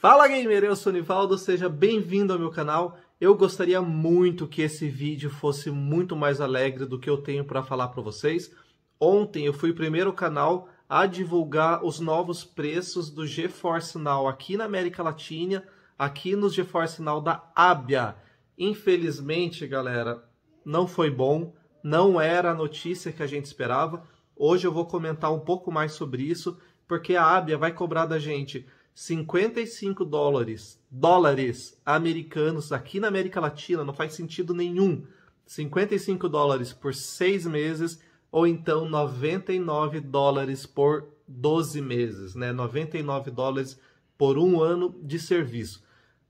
Fala gamer, eu sou o Nivaldo, seja bem-vindo ao meu canal. Eu gostaria muito que esse vídeo fosse muito mais alegre do que eu tenho para falar para vocês. Ontem eu fui o primeiro canal a divulgar os novos preços do GeForce Now aqui na América Latina, aqui no GeForce Now da Ábia. Infelizmente, galera, não foi bom, não era a notícia que a gente esperava. Hoje eu vou comentar um pouco mais sobre isso, porque a Ábia vai cobrar da gente 55 dólares, dólares americanos aqui na América Latina, não faz sentido nenhum. 55 dólares por seis meses ou então 99 dólares por 12 meses, né? 99 dólares por um ano de serviço.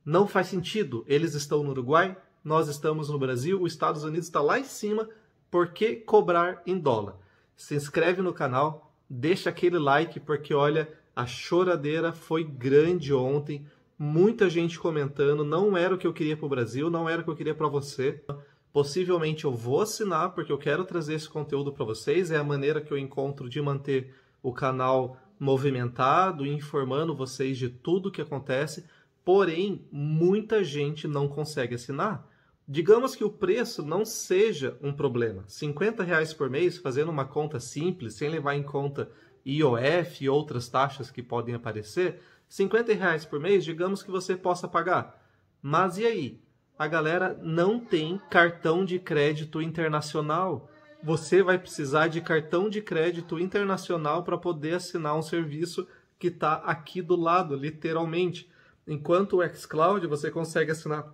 Não faz sentido. Eles estão no Uruguai, nós estamos no Brasil, os Estados Unidos está lá em cima. Por que cobrar em dólar? Se inscreve no canal, deixa aquele like, porque olha a choradeira foi grande ontem, muita gente comentando, não era o que eu queria para o Brasil, não era o que eu queria para você. Possivelmente eu vou assinar porque eu quero trazer esse conteúdo para vocês, é a maneira que eu encontro de manter o canal movimentado, informando vocês de tudo o que acontece. Porém, muita gente não consegue assinar. Digamos que o preço não seja um problema. 50 reais por mês, fazendo uma conta simples, sem levar em conta IOF e outras taxas que podem aparecer, 50 reais por mês, digamos que você possa pagar. Mas e aí? A galera não tem cartão de crédito internacional. Você vai precisar de cartão de crédito internacional para poder assinar um serviço que está aqui do lado, literalmente. Enquanto o xCloud você consegue assinar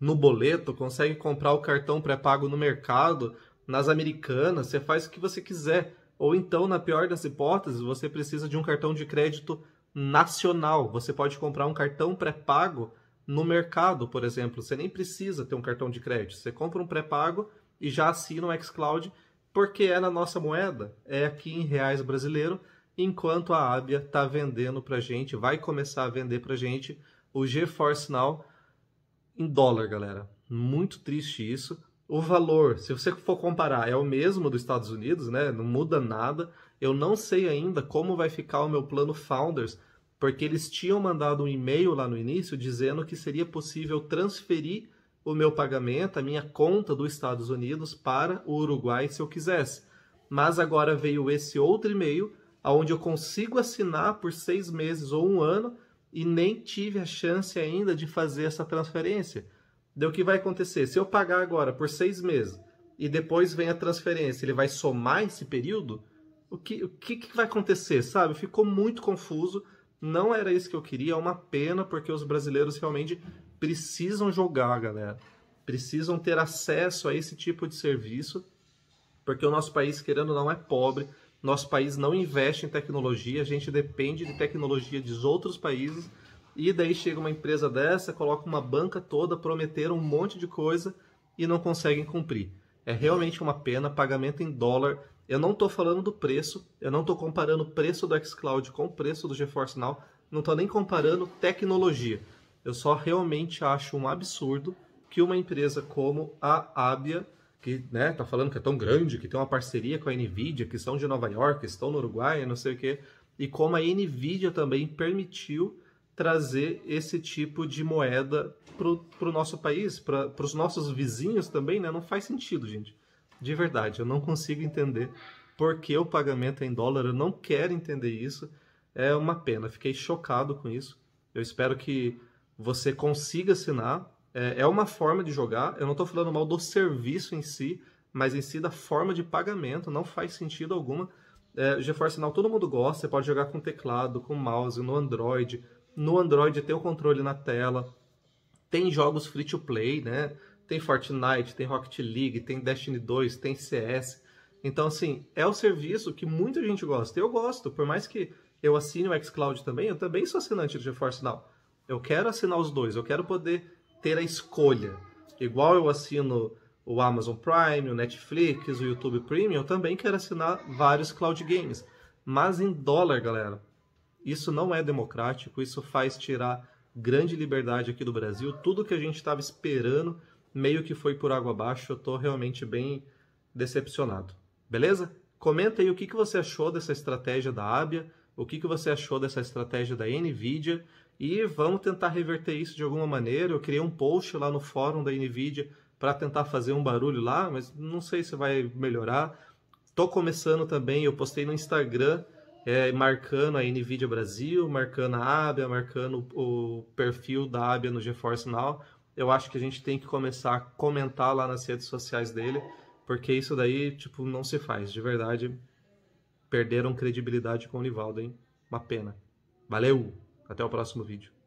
no boleto, consegue comprar o cartão pré-pago no mercado, nas americanas, você faz o que você quiser ou então, na pior das hipóteses, você precisa de um cartão de crédito nacional. Você pode comprar um cartão pré-pago no mercado, por exemplo. Você nem precisa ter um cartão de crédito. Você compra um pré-pago e já assina o xCloud, porque é na nossa moeda, é aqui em reais brasileiro, enquanto a Abia está vendendo para gente, vai começar a vender para gente o GeForce Now em dólar, galera. Muito triste isso o valor, se você for comparar, é o mesmo dos Estados Unidos, né? Não muda nada. Eu não sei ainda como vai ficar o meu plano Founders, porque eles tinham mandado um e-mail lá no início dizendo que seria possível transferir o meu pagamento, a minha conta dos Estados Unidos para o Uruguai se eu quisesse. Mas agora veio esse outro e-mail onde eu consigo assinar por seis meses ou um ano e nem tive a chance ainda de fazer essa transferência. Daí o que vai acontecer? Se eu pagar agora por seis meses e depois vem a transferência, ele vai somar esse período? O que, o que, que vai acontecer, sabe? Ficou muito confuso. Não era isso que eu queria, é uma pena, porque os brasileiros realmente precisam jogar, galera. Precisam ter acesso a esse tipo de serviço, porque o nosso país, querendo ou não, é pobre. Nosso país não investe em tecnologia, a gente depende de tecnologia dos outros países e daí chega uma empresa dessa, coloca uma banca toda, prometeram um monte de coisa e não conseguem cumprir. É realmente uma pena, pagamento em dólar. Eu não estou falando do preço, eu não estou comparando o preço do xCloud com o preço do GeForce Now, não estou nem comparando tecnologia. Eu só realmente acho um absurdo que uma empresa como a Abia, que né, tá falando que é tão grande, que tem uma parceria com a Nvidia, que são de Nova York, que estão no Uruguai, não sei o quê, e como a Nvidia também permitiu trazer esse tipo de moeda para o nosso país, para os nossos vizinhos também, né? Não faz sentido, gente. De verdade, eu não consigo entender por que o pagamento é em dólar, eu não quero entender isso. É uma pena, fiquei chocado com isso. Eu espero que você consiga assinar. É, é uma forma de jogar, eu não estou falando mal do serviço em si, mas em si da forma de pagamento, não faz sentido alguma. É, GeForce Now todo mundo gosta, você pode jogar com teclado, com mouse, no Android, no Android ter o controle na tela. Tem jogos free to play, né? Tem Fortnite, tem Rocket League, tem Destiny 2, tem CS. Então, assim, é o serviço que muita gente gosta. Eu gosto, por mais que eu assine o xCloud também, eu também sou assinante do GeForce Now. Eu quero assinar os dois, eu quero poder ter a escolha. Igual eu assino o Amazon Prime, o Netflix, o YouTube Premium, eu também quero assinar vários cloud games. Mas em dólar, galera. Isso não é democrático, isso faz tirar grande liberdade aqui do Brasil. Tudo que a gente estava esperando meio que foi por água abaixo. Eu estou realmente bem decepcionado. Beleza? Comenta aí o que, que você achou dessa estratégia da Ábia, o que, que você achou dessa estratégia da NVIDIA e vamos tentar reverter isso de alguma maneira. Eu criei um post lá no fórum da NVIDIA para tentar fazer um barulho lá, mas não sei se vai melhorar. Tô começando também, eu postei no Instagram é, marcando a NVIDIA Brasil, marcando a Abia, marcando o perfil da Abia no GeForce Now. Eu acho que a gente tem que começar a comentar lá nas redes sociais dele, porque isso daí, tipo, não se faz. De verdade, perderam credibilidade com o Nivaldo, hein? Uma pena. Valeu! Até o próximo vídeo.